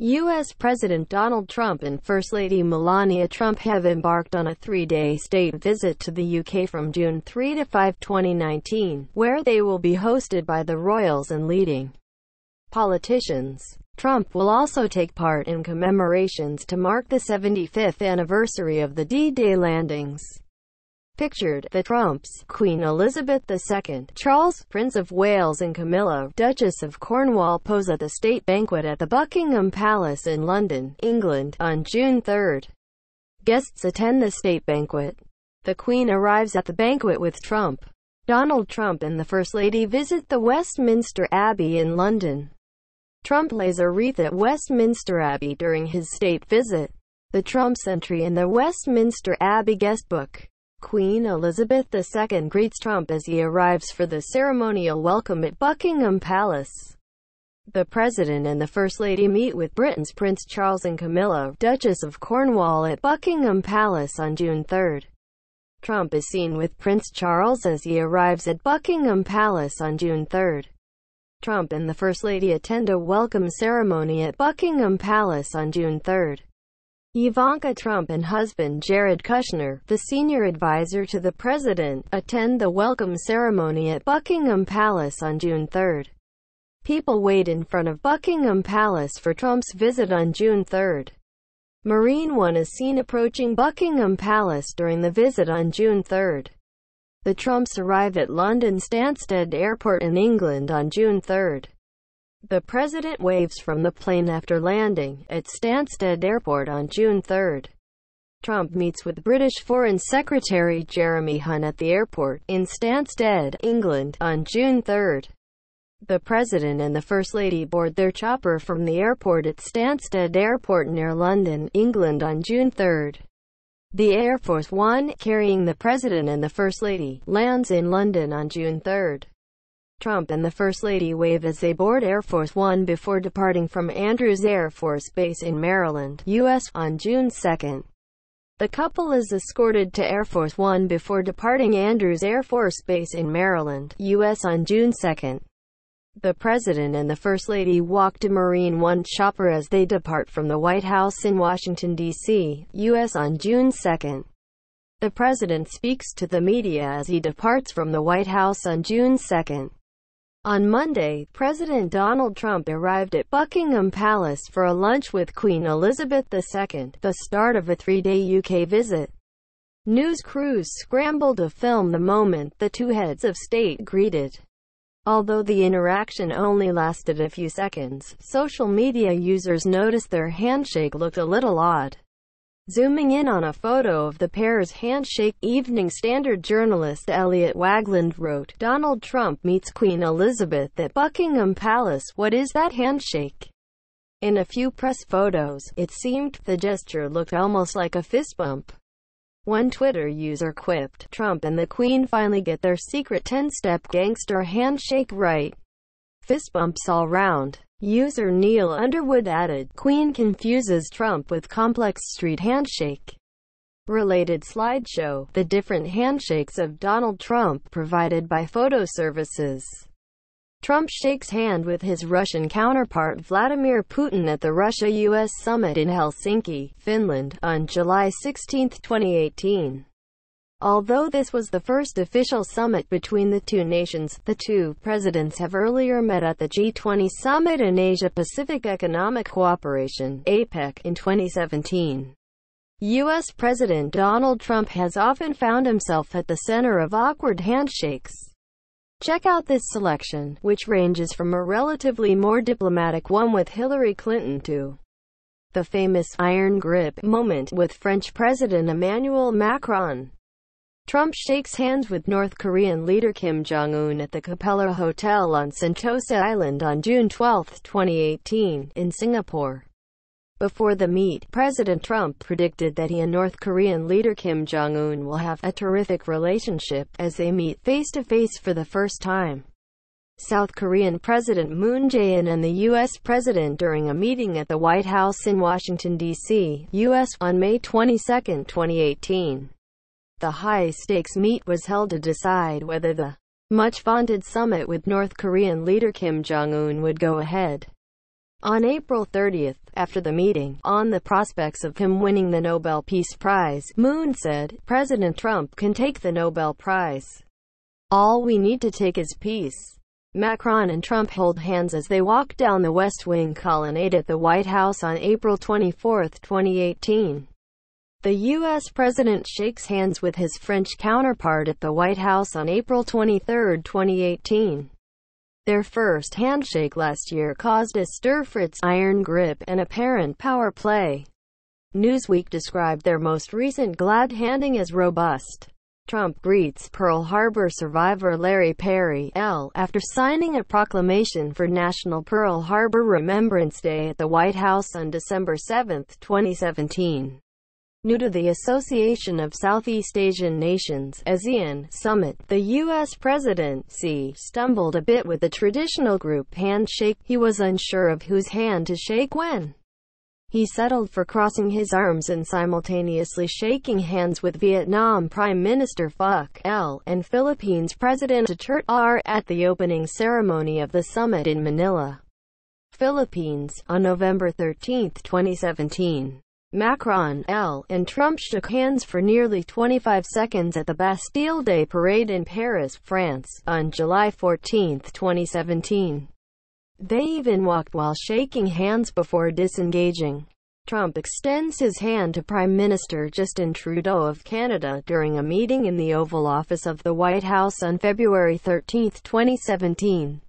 U.S. President Donald Trump and First Lady Melania Trump have embarked on a three-day state visit to the UK from June 3 to 5, 2019, where they will be hosted by the royals and leading politicians. Trump will also take part in commemorations to mark the 75th anniversary of the D-Day landings pictured the Trumps, Queen Elizabeth II, Charles, Prince of Wales and Camilla, Duchess of Cornwall pose at the state banquet at the Buckingham Palace in London, England, on June 3. Guests attend the state banquet. The Queen arrives at the banquet with Trump. Donald Trump and the First Lady visit the Westminster Abbey in London. Trump lays a wreath at Westminster Abbey during his state visit. The Trump entry in the Westminster Abbey Guestbook Queen Elizabeth II greets Trump as he arrives for the ceremonial welcome at Buckingham Palace. The President and the First Lady meet with Britain's Prince Charles and Camilla, Duchess of Cornwall at Buckingham Palace on June 3. Trump is seen with Prince Charles as he arrives at Buckingham Palace on June 3. Trump and the First Lady attend a welcome ceremony at Buckingham Palace on June 3. Ivanka Trump and husband Jared Kushner, the senior advisor to the president, attend the welcome ceremony at Buckingham Palace on June 3. People wait in front of Buckingham Palace for Trump's visit on June 3. Marine One is seen approaching Buckingham Palace during the visit on June 3. The Trumps arrive at London Stansted Airport in England on June 3. The president waves from the plane after landing at Stansted Airport on June 3. Trump meets with British Foreign Secretary Jeremy Hunt at the airport in Stansted, England, on June 3. The President and the First Lady board their chopper from the airport at Stansted Airport near London, England on June 3. The Air Force One, carrying the President and the First Lady, lands in London on June 3. Trump and the First Lady wave as they board Air Force One before departing from Andrews Air Force Base in Maryland, U.S. on June 2. The couple is escorted to Air Force One before departing Andrews Air Force Base in Maryland, U.S. on June 2. The President and the First Lady walk to Marine One Chopper as they depart from the White House in Washington, D.C., U.S. on June 2. The President speaks to the media as he departs from the White House on June 2. On Monday, President Donald Trump arrived at Buckingham Palace for a lunch with Queen Elizabeth II, the start of a three-day UK visit. News crews scrambled to film the moment the two heads of state greeted. Although the interaction only lasted a few seconds, social media users noticed their handshake looked a little odd. Zooming in on a photo of the pair's handshake, Evening Standard journalist Elliot Wagland wrote, Donald Trump meets Queen Elizabeth at Buckingham Palace. What is that handshake? In a few press photos, it seemed the gesture looked almost like a fist bump. One Twitter user quipped, Trump and the Queen finally get their secret 10-step gangster handshake right. Fist bumps all round. User Neil Underwood added, Queen confuses Trump with complex street handshake. Related slideshow, the different handshakes of Donald Trump provided by photo services. Trump shakes hand with his Russian counterpart Vladimir Putin at the Russia-US summit in Helsinki, Finland, on July 16, 2018. Although this was the first official summit between the two nations, the two presidents have earlier met at the G20 Summit in Asia-Pacific Economic Cooperation APEC, in 2017. U.S. President Donald Trump has often found himself at the center of awkward handshakes. Check out this selection, which ranges from a relatively more diplomatic one with Hillary Clinton to the famous iron grip moment with French President Emmanuel Macron. Trump shakes hands with North Korean leader Kim Jong-un at the Capella Hotel on Sentosa Island on June 12, 2018, in Singapore. Before the meet, President Trump predicted that he and North Korean leader Kim Jong-un will have a terrific relationship as they meet face-to-face -face for the first time. South Korean President Moon Jae-in and the U.S. President during a meeting at the White House in Washington, D.C., U.S., on May 22, 2018. The high-stakes meet was held to decide whether the much-vaunted summit with North Korean leader Kim Jong-un would go ahead. On April 30, after the meeting, on the prospects of him winning the Nobel Peace Prize, Moon said, President Trump can take the Nobel Prize. All we need to take is peace. Macron and Trump hold hands as they walk down the West Wing colonnade at the White House on April 24, 2018. The U.S. president shakes hands with his French counterpart at the White House on April 23, 2018. Their first handshake last year caused a stir for its iron grip and apparent power play. Newsweek described their most recent glad handing as robust. Trump greets Pearl Harbor survivor Larry Perry, L., after signing a proclamation for National Pearl Harbor Remembrance Day at the White House on December 7, 2017. New to the Association of Southeast Asian Nations ASEAN Summit, the U.S. presidency stumbled a bit with the traditional group handshake. He was unsure of whose hand to shake when. He settled for crossing his arms and simultaneously shaking hands with Vietnam Prime Minister Phuc L. and Philippines President Duterte R. at the opening ceremony of the summit in Manila, Philippines, on November 13, 2017. Macron, L. and Trump shook hands for nearly 25 seconds at the Bastille Day parade in Paris, France, on July 14, 2017. They even walked while shaking hands before disengaging. Trump extends his hand to Prime Minister Justin Trudeau of Canada during a meeting in the Oval Office of the White House on February 13, 2017.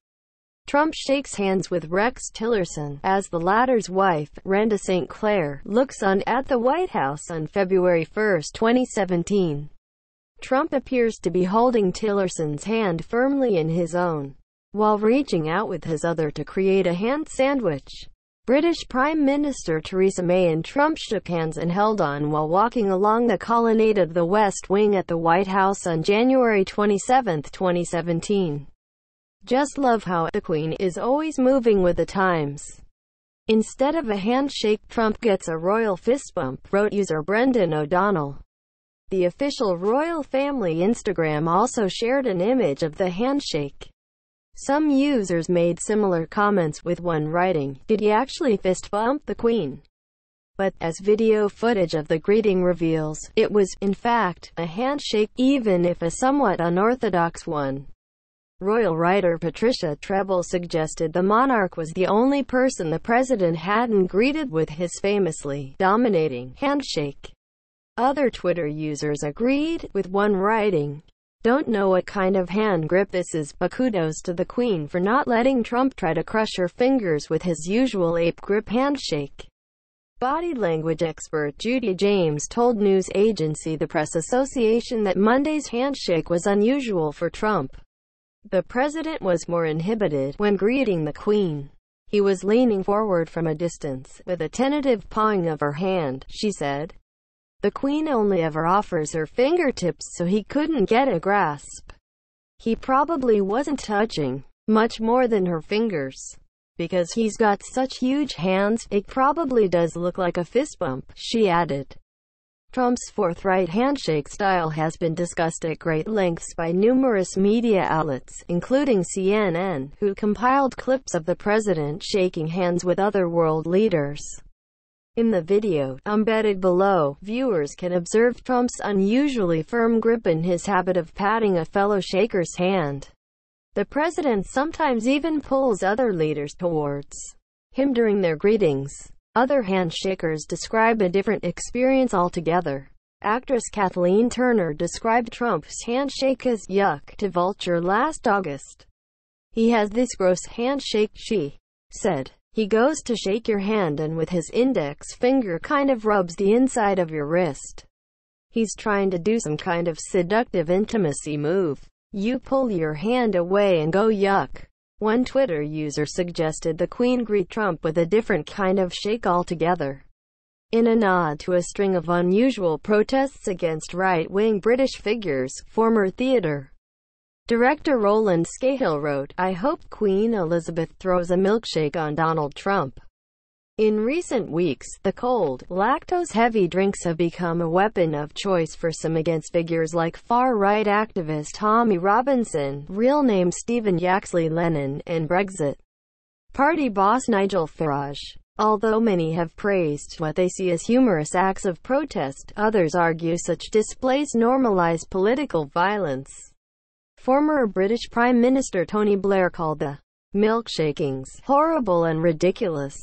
Trump shakes hands with Rex Tillerson, as the latter's wife, Renda St. Clair, looks on at the White House on February 1, 2017. Trump appears to be holding Tillerson's hand firmly in his own, while reaching out with his other to create a hand sandwich. British Prime Minister Theresa May and Trump shook hands and held on while walking along the colonnade of the West Wing at the White House on January 27, 2017. Just love how the Queen is always moving with the times. Instead of a handshake, Trump gets a royal fist bump, wrote user Brendan O'Donnell. The official royal family Instagram also shared an image of the handshake. Some users made similar comments with one writing, did he actually fist bump the queen? But, as video footage of the greeting reveals, it was, in fact, a handshake, even if a somewhat unorthodox one. Royal writer Patricia Treble suggested the monarch was the only person the president hadn't greeted with his famously dominating handshake. Other Twitter users agreed, with one writing, Don't know what kind of hand grip this is, but kudos to the Queen for not letting Trump try to crush her fingers with his usual ape grip handshake. Body language expert Judy James told news agency The Press Association that Monday's handshake was unusual for Trump. The president was more inhibited when greeting the queen. He was leaning forward from a distance, with a tentative pawing of her hand, she said. The queen only ever offers her fingertips so he couldn't get a grasp. He probably wasn't touching much more than her fingers. Because he's got such huge hands, it probably does look like a fist bump, she added. Trump's forthright handshake style has been discussed at great lengths by numerous media outlets, including CNN, who compiled clips of the president shaking hands with other world leaders. In the video, embedded below, viewers can observe Trump's unusually firm grip and his habit of patting a fellow shaker's hand. The president sometimes even pulls other leaders towards him during their greetings. Other handshakers describe a different experience altogether. Actress Kathleen Turner described Trump's handshake as yuck to Vulture last August. He has this gross handshake, she said. He goes to shake your hand and with his index finger kind of rubs the inside of your wrist. He's trying to do some kind of seductive intimacy move. You pull your hand away and go yuck. One Twitter user suggested the Queen greet Trump with a different kind of shake altogether. In a nod to a string of unusual protests against right-wing British figures, former theatre director Roland Scahill wrote, I hope Queen Elizabeth throws a milkshake on Donald Trump. In recent weeks, the cold, lactose-heavy drinks have become a weapon of choice for some against figures like far-right activist Tommy Robinson, real name Stephen Yaxley Lennon, and Brexit party boss Nigel Farage. Although many have praised what they see as humorous acts of protest, others argue such displays normalize political violence. Former British Prime Minister Tony Blair called the milkshakings horrible and ridiculous.